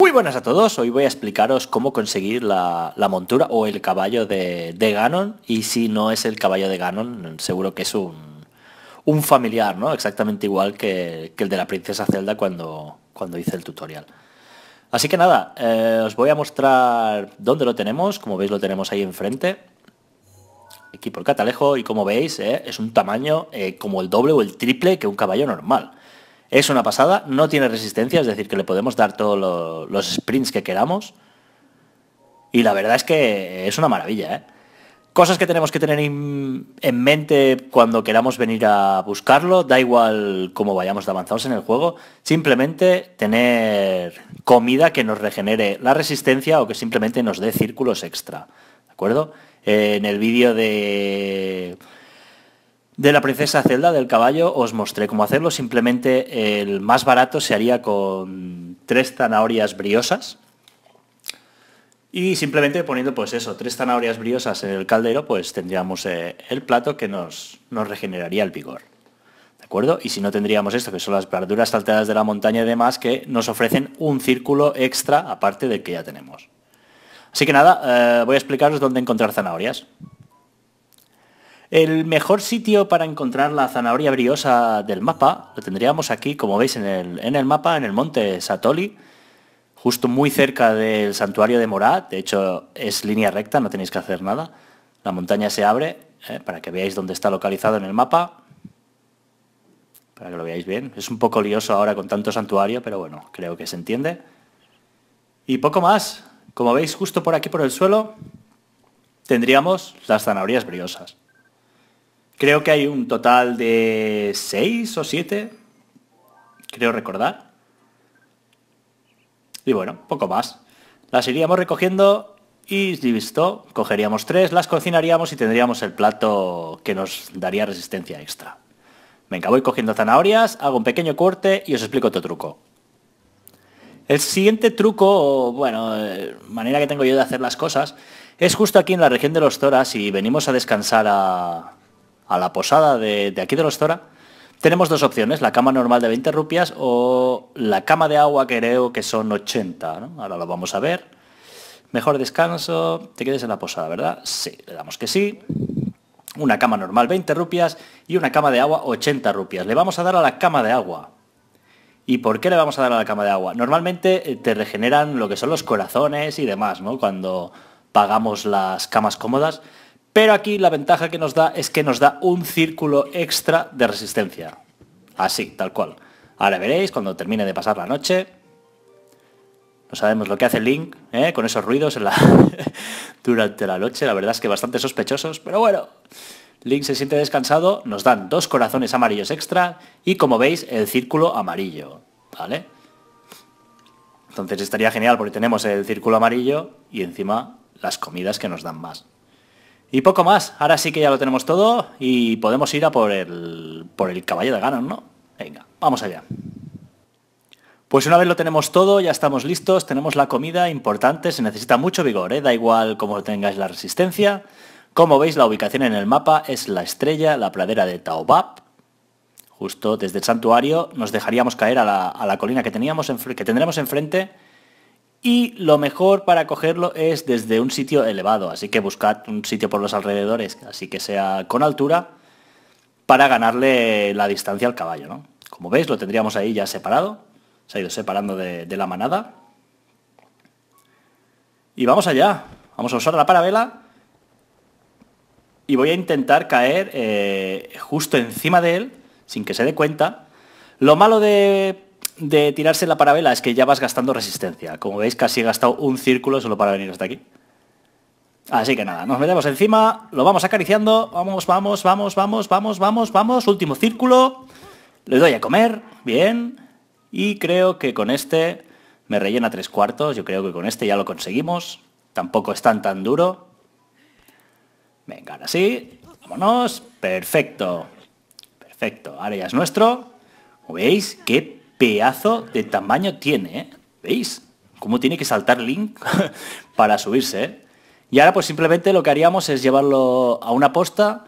Muy buenas a todos, hoy voy a explicaros cómo conseguir la, montura o el caballo de, de, Ganon y si no es el caballo de Ganon, seguro que es un, familiar, ¿no? Exactamente igual que, el de la princesa Zelda cuando, cuando hice el tutorial. Así que nada, eh, os voy a mostrar dónde lo tenemos, como veis lo tenemos ahí enfrente, aquí por catalejo y como veis eh, es un tamaño eh, como el doble o el triple que un caballo normal. Es una pasada, no tiene resistencia, es decir, que le podemos dar todos los sprints que queramos. Y la verdad es que es una maravilla. ¿eh? Cosas que tenemos que tener en mente cuando queramos venir a buscarlo, da igual cómo vayamos de avanzados en el juego, simplemente tener comida que nos regenere la resistencia o que simplemente nos dé círculos extra. ¿De acuerdo? Eh, en el vídeo de de la princesa Zelda del caballo os mostré cómo hacerlo. Simplemente el más barato se haría con tres zanahorias briosas. Y simplemente poniendo pues eso, tres zanahorias briosas en el caldero, pues tendríamos eh, el plato que nos, nos regeneraría el vigor. ¿De acuerdo? Y si no tendríamos esto, que son las verduras salteadas de la montaña y demás, que nos ofrecen un círculo extra aparte del que ya tenemos. Así que nada, eh, voy a explicaros dónde encontrar zanahorias. El mejor sitio para encontrar la zanahoria briosa del mapa lo tendríamos aquí, como veis en el, mapa, en el monte Satoli, justo muy cerca del santuario de Morat. De hecho, es línea recta, no tenéis que hacer nada. La montaña se abre eh, para que veáis dónde está localizado en el mapa. Para que lo veáis bien. Es un poco lioso ahora con tanto santuario, pero bueno, creo que se entiende. Y poco más. Como veis, justo por aquí, por el suelo, tendríamos las zanahorias briosas. Creo que hay un total de 6 o 7, creo recordar. Y bueno, poco más. Las iríamos recogiendo y listo, cogeríamos 3, las cocinaríamos y tendríamos el plato que nos daría resistencia extra. Venga, voy cogiendo zanahorias, hago un pequeño corte y os explico otro truco. El siguiente truco, bueno, eh, manera que tengo yo de hacer las cosas, es justo aquí en la región de los toras y venimos a descansar a, a la posada de, aquí de los Zora, tenemos dos opciones, la cama normal de 20 rupias o la cama de agua que creo que son 80, Ahora lo vamos a ver. Mejor descanso, te quedes en la posada, ¿verdad? Sí, le damos que sí. Una cama normal 20 rupias y una cama de agua 80 rupias. Le vamos a dar a la cama de agua. ¿Y por qué le vamos a dar a la cama de agua? Normalmente eh, te regeneran lo que son los corazones y demás, ¿no? Cuando pagamos las camas cómodas, pero aquí la ventaja que nos da es que nos da un círculo extra de resistencia. Así, tal cual. Ahora veréis, cuando termine de pasar la noche, no sabemos lo que hace Link ¿eh? con esos ruidos durante la noche. La verdad es que bastante sospechosos, pero bueno. Link se siente descansado, nos dan dos corazones amarillos extra y como veis el círculo amarillo, ¿vale? Entonces estaría genial porque tenemos el círculo amarillo y encima las comidas que nos dan más. Y poco más. Ahora sí que ya lo tenemos todo y podemos ir a por el, por el caballo de Ganon, ¿no? Venga, vamos allá. Pues una vez lo tenemos todo, ya estamos listos, tenemos la comida importante, se necesita mucho vigor, ¿eh? da igual cómo tengáis la resistencia. Como veis, la ubicación en el mapa es la estrella, la pradera de Taobab. Justo desde el santuario nos dejaríamos caer a la, colina que, teníamos que tendremos enfrente y lo mejor para cogerlo es desde un sitio elevado, así que buscad un sitio por los alrededores, así que sea con altura, para ganarle la distancia al caballo. ¿no? Como veis, lo tendríamos ahí ya separado, se ha ido separando de, la manada. Y vamos allá, vamos a usar la parabela y voy a intentar caer eh, justo encima de él, sin que se dé cuenta. Lo malo de de tirarse la parabela es que ya vas gastando resistencia. Como veis, casi he gastado un círculo solo para venir hasta aquí. Así que nada, nos metemos encima, lo vamos acariciando, vamos, vamos, vamos, vamos, vamos, vamos, vamos, último círculo, le doy a comer, bien, y creo que con este me rellena tres cuartos, yo creo que con este ya lo conseguimos, tampoco es tan tan duro. Venga, ahora vámonos, perfecto, perfecto, ahora ya es nuestro, como veis, qué pedazo de tamaño tiene, ¿eh? ¿Veis? Cómo tiene que saltar Link para subirse, ¿eh? Y ahora pues simplemente lo que haríamos es llevarlo a una posta.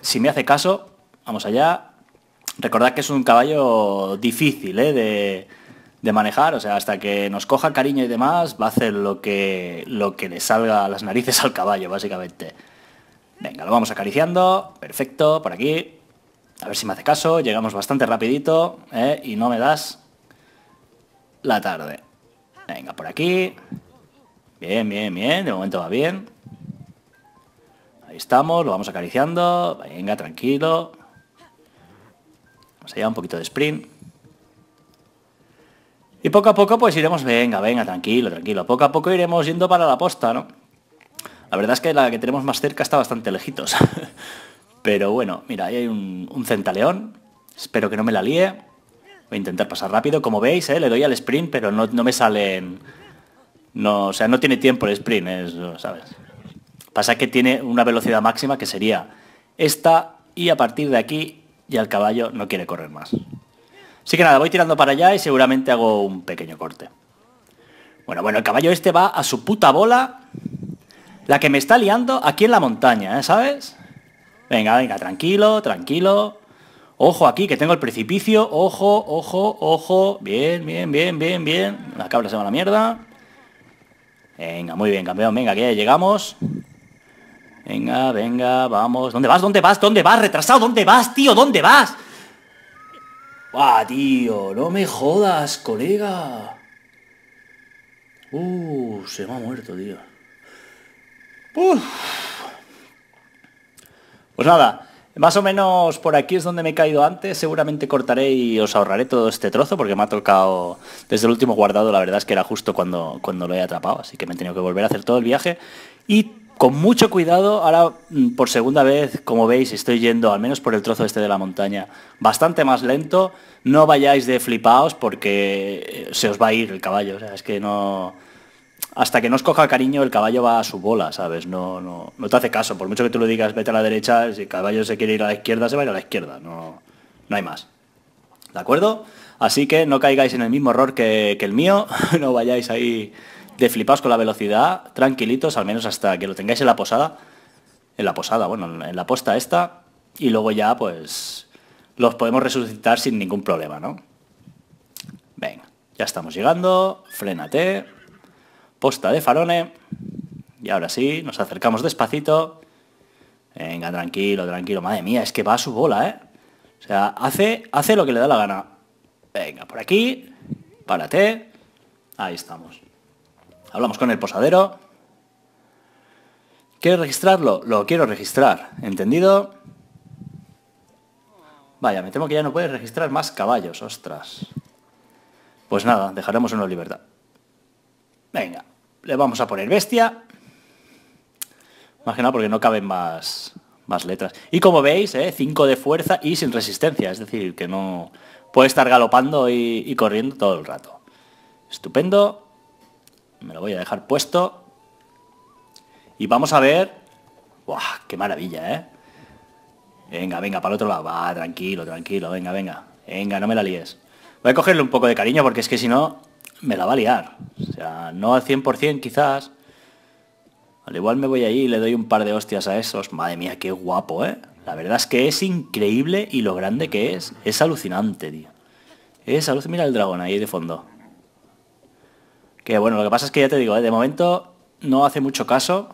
Si me hace caso, vamos allá. Recordad que es un caballo difícil ¿eh? de, de, manejar, o sea, hasta que nos coja cariño y demás, va a hacer lo que, lo que le salga a las narices al caballo, básicamente. Venga, lo vamos acariciando. Perfecto, por aquí. A ver si me hace caso, llegamos bastante rapidito ¿eh? y no me das la tarde. Venga, por aquí. Bien, bien, bien, de momento va bien. Ahí estamos, lo vamos acariciando. Venga, tranquilo. Vamos allá, un poquito de sprint. Y poco a poco pues iremos, venga, venga, tranquilo, tranquilo. Poco a poco iremos yendo para la posta, ¿no? La verdad es que la que tenemos más cerca está bastante lejitos. Pero bueno, mira, ahí hay un, centaleón. Espero que no me la líe. Voy a intentar pasar rápido. Como veis, eh, le doy al sprint, pero no, me salen... No, o sea, no tiene tiempo el sprint, ¿sabes? Pasa que tiene una velocidad máxima que sería esta y a partir de aquí ya el caballo no quiere correr más. Así que nada, voy tirando para allá y seguramente hago un pequeño corte. Bueno, bueno, el caballo este va a su puta bola, la que me está liando aquí en la montaña, ¿eh? ¿sabes? Venga, venga, tranquilo, tranquilo. Ojo aquí, que tengo el precipicio. Ojo, ojo, ojo. Bien, bien, bien, bien, bien. La cabra se van a la mierda. Venga, muy bien, campeón. Venga, que ya llegamos. Venga, venga, vamos. ¿Dónde vas? ¿Dónde vas? ¿Dónde vas? Retrasado, ¿dónde vas, tío? ¿Dónde vas? Ah, tío! No me jodas, colega. Uh, se me ha muerto, tío. Uf. Pues nada, más o menos por aquí es donde me he caído antes, seguramente cortaré y os ahorraré todo este trozo porque me ha tocado desde el último guardado, la verdad es que era justo cuando, cuando lo he atrapado, así que me he tenido que volver a hacer todo el viaje y con mucho cuidado, ahora mm, por segunda vez, como veis, estoy yendo al menos por el trozo este de la montaña bastante más lento, no vayáis de flipaos porque eh, se os va a ir el caballo, o sea, es que no hasta que no os coja cariño, el caballo va a su bola, ¿sabes? No, no, no te hace caso. Por mucho que tú lo digas, vete a la derecha, si el caballo se quiere ir a la izquierda, se va a ir a la izquierda. No, no hay más. ¿De acuerdo? Así que no caigáis en el mismo error que, que el mío. no vayáis ahí de flipaos con la velocidad, tranquilitos, al menos hasta que lo tengáis en la posada. En la posada, bueno, en la posta esta. Y luego ya, pues, los podemos resucitar sin ningún problema, ¿no? Venga, ya estamos llegando. Frénate posta de farone. Y ahora sí, nos acercamos despacito. Venga, tranquilo, tranquilo. Madre mía, es que va a su bola, ¿eh? O sea, hace, hace lo que le da la gana. Venga, por aquí. Párate. Ahí estamos. Hablamos con el posadero. ¿Quieres registrarlo? Lo quiero registrar. ¿Entendido? Vaya, me temo que ya no puedes registrar más caballos. Ostras. Pues nada, dejaremos una libertad. Venga le vamos a poner bestia. Más que nada porque no caben más, más letras. Y como veis, 5 eh, de fuerza y sin resistencia. Es decir, que no puede estar galopando y, corriendo todo el rato. Estupendo. Me lo voy a dejar puesto. Y vamos a ver... ¡Buah! ¡Qué maravilla, eh! Venga, venga, para el otro lado. Va, tranquilo, tranquilo. Venga, venga. Venga, no me la líes. Voy a cogerle un poco de cariño porque es que si no me la va a liar. O sea, no al 100% quizás. Al igual me voy ahí y le doy un par de hostias a esos. Madre mía, qué guapo, ¿eh? La verdad es que es increíble y lo grande que es. Es alucinante, tío. Es alucinante. Mira el dragón ahí de fondo. Que bueno, lo que pasa es que ya te digo, ¿eh? de momento no hace mucho caso.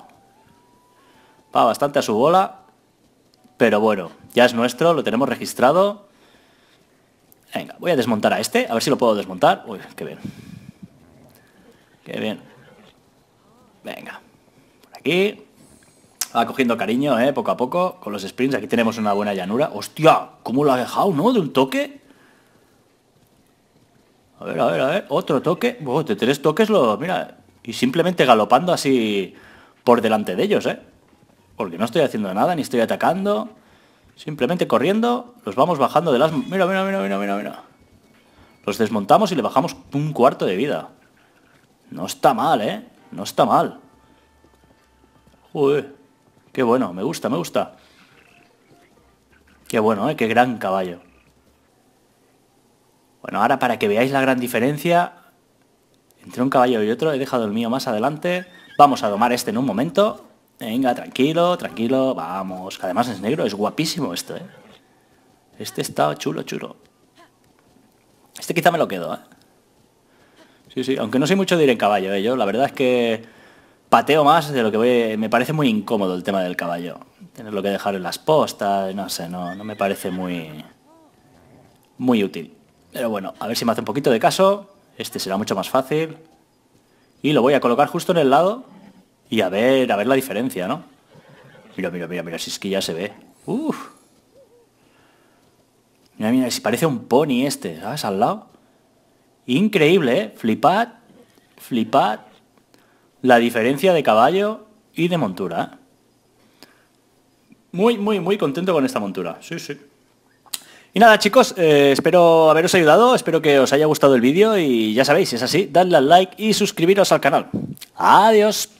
Va bastante a su bola. Pero bueno, ya es nuestro, lo tenemos registrado. Venga, voy a desmontar a este, a ver si lo puedo desmontar. Uy, qué bien bien. Venga. Por aquí. Va cogiendo cariño, ¿eh? Poco a poco. Con los sprints. Aquí tenemos una buena llanura. ¡Hostia! ¿Cómo lo ha dejado, no? ¿De un toque? A ver, a ver, a ver. Otro toque. de tres toques lo... Mira. Y simplemente galopando así por delante de ellos, ¿eh? Porque no estoy haciendo nada, ni estoy atacando. Simplemente corriendo. Los vamos bajando de las... Mira, mira, mira, mira, mira, mira. Los desmontamos y le bajamos un cuarto de vida. No está mal, ¿eh? No está mal. Uy, qué bueno, me gusta, me gusta. Qué bueno, ¿eh? Qué gran caballo. Bueno, ahora para que veáis la gran diferencia entre un caballo y otro, he dejado el mío más adelante. Vamos a domar este en un momento. Venga, tranquilo, tranquilo, vamos. además es negro, es guapísimo esto, ¿eh? Este está chulo, chulo. Este quizá me lo quedo, ¿eh? Sí, sí, aunque no soy mucho de ir en caballo, ¿eh? yo la verdad es que pateo más de lo que voy... Me parece muy incómodo el tema del caballo. Tenerlo que dejar en las postas, no sé, no, me parece muy... Muy útil. Pero bueno, a ver si me hace un poquito de caso. Este será mucho más fácil. Y lo voy a colocar justo en el lado y a ver, a ver la diferencia, ¿no? Mira, mira, mira, mira, si es que ya se ve. Uf. Mira, mira, si parece un pony este, ¿sabes? Al lado. Increíble, ¿eh? Flipad, flipad la diferencia de caballo y de montura. ¿eh? Muy, muy, muy contento con esta montura. Sí, sí. Y nada chicos, eh, espero haberos ayudado, espero que os haya gustado el vídeo y ya sabéis, si es así, dadle al like y suscribiros al canal. Adiós.